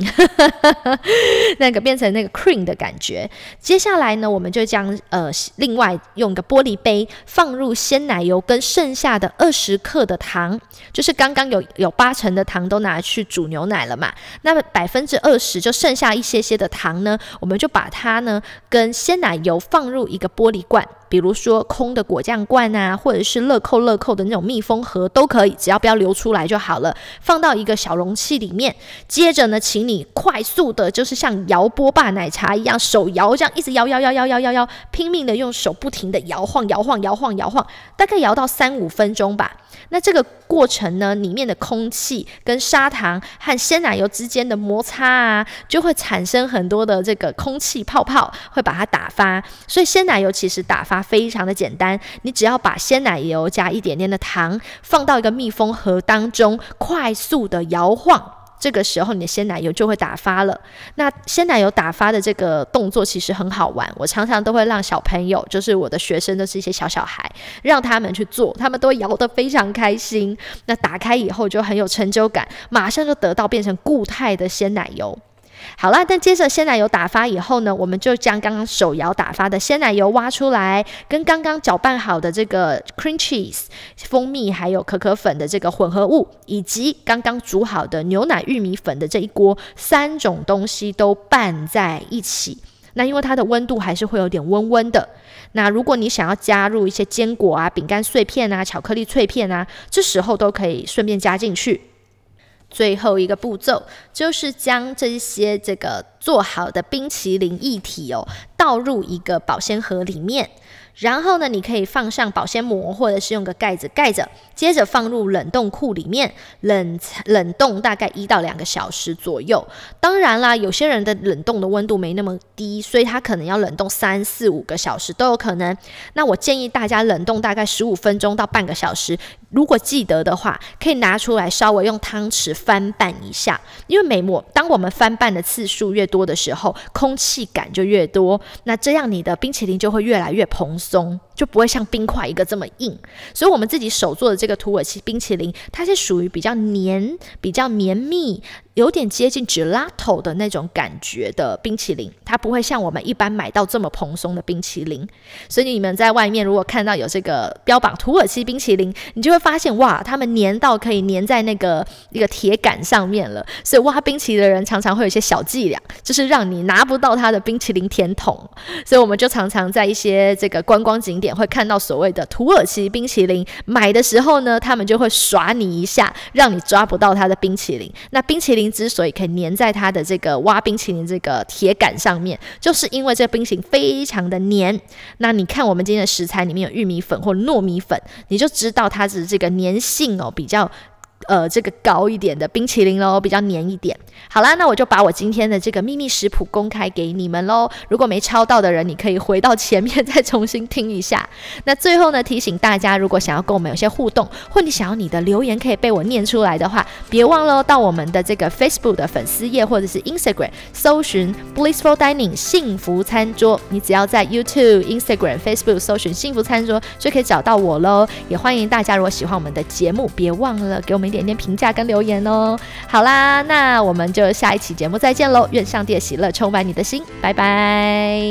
*laughs* 那个变成那个 cream 的感觉。接下来呢，我们就将呃另外用一个玻璃杯放入鲜奶油跟剩下的二十克的糖，就是刚刚有有八成的糖都拿去煮牛奶了嘛，那百分之二十就剩下一些些的糖呢，我们就把它呢跟鲜奶油放入一个玻璃罐。比如说空的果酱罐啊，或者是乐扣乐扣的那种密封盒都可以，只要不要流出来就好了。放到一个小容器里面，接着呢，请你快速的，就是像摇波霸奶茶一样，手摇这样一直摇摇摇摇摇摇摇，拼命的用手不停的摇晃摇晃摇晃摇晃，大概摇到三五分钟吧。那这个。过程呢，里面的空气跟砂糖和鲜奶油之间的摩擦啊，就会产生很多的这个空气泡泡，会把它打发。所以鲜奶油其实打发非常的简单，你只要把鲜奶油加一点点的糖，放到一个密封盒当中，快速的摇晃。这个时候，你的鲜奶油就会打发了。那鲜奶油打发的这个动作其实很好玩，我常常都会让小朋友，就是我的学生，都是一些小小孩，让他们去做，他们都摇得非常开心。那打开以后就很有成就感，马上就得到变成固态的鲜奶油。好啦，但接着鲜奶油打发以后呢，我们就将刚刚手摇打发的鲜奶油挖出来，跟刚刚搅拌好的这个 cream cheese、蜂蜜还有可可粉的这个混合物，以及刚刚煮好的牛奶玉米粉的这一锅，三种东西都拌在一起。那因为它的温度还是会有点温温的，那如果你想要加入一些坚果啊、饼干碎片啊、巧克力脆片啊，这时候都可以顺便加进去。最后一个步骤就是将这些这个做好的冰淇淋液体哦倒入一个保鲜盒里面，然后呢，你可以放上保鲜膜或者是用个盖子盖着，接着放入冷冻库里面冷冷冻大概一到两个小时左右。当然啦，有些人的冷冻的温度没那么低，所以他可能要冷冻三四五个小时都有可能。那我建议大家冷冻大概十五分钟到半个小时。如果记得的话，可以拿出来稍微用汤匙翻拌一下，因为每抹当我们翻拌的次数越多的时候，空气感就越多，那这样你的冰淇淋就会越来越蓬松。就不会像冰块一个这么硬，所以我们自己手做的这个土耳其冰淇淋，它是属于比较黏、比较绵密、有点接近 gelato 的那种感觉的冰淇淋，它不会像我们一般买到这么蓬松的冰淇淋。所以你们在外面如果看到有这个标榜土耳其冰淇淋，你就会发现哇，他们黏到可以黏在那个一个铁杆上面了。所以挖冰淇淋的人常常会有一些小伎俩，就是让你拿不到他的冰淇淋甜筒。所以我们就常常在一些这个观光景。点会看到所谓的土耳其冰淇淋，买的时候呢，他们就会耍你一下，让你抓不到他的冰淇淋。那冰淇淋之所以可以粘在它的这个挖冰淇淋这个铁杆上面，就是因为这冰淇淋非常的黏。那你看我们今天的食材里面有玉米粉或糯米粉，你就知道它的这个粘性哦比较。呃，这个高一点的冰淇淋喽，比较黏一点。好啦，那我就把我今天的这个秘密食谱公开给你们喽。如果没抄到的人，你可以回到前面再重新听一下。那最后呢，提醒大家，如果想要跟我们有些互动，或你想要你的留言可以被我念出来的话，别忘了到我们的这个 Facebook 的粉丝页，或者是 Instagram 搜寻 Blissful Dining 幸福餐桌。你只要在 YouTube、Instagram、Facebook 搜寻幸福餐桌，就可以找到我喽。也欢迎大家，如果喜欢我们的节目，别忘了给我们。点点评价跟留言哦！好啦，那我们就下一期节目再见喽！愿上帝喜乐充满你的心，拜拜。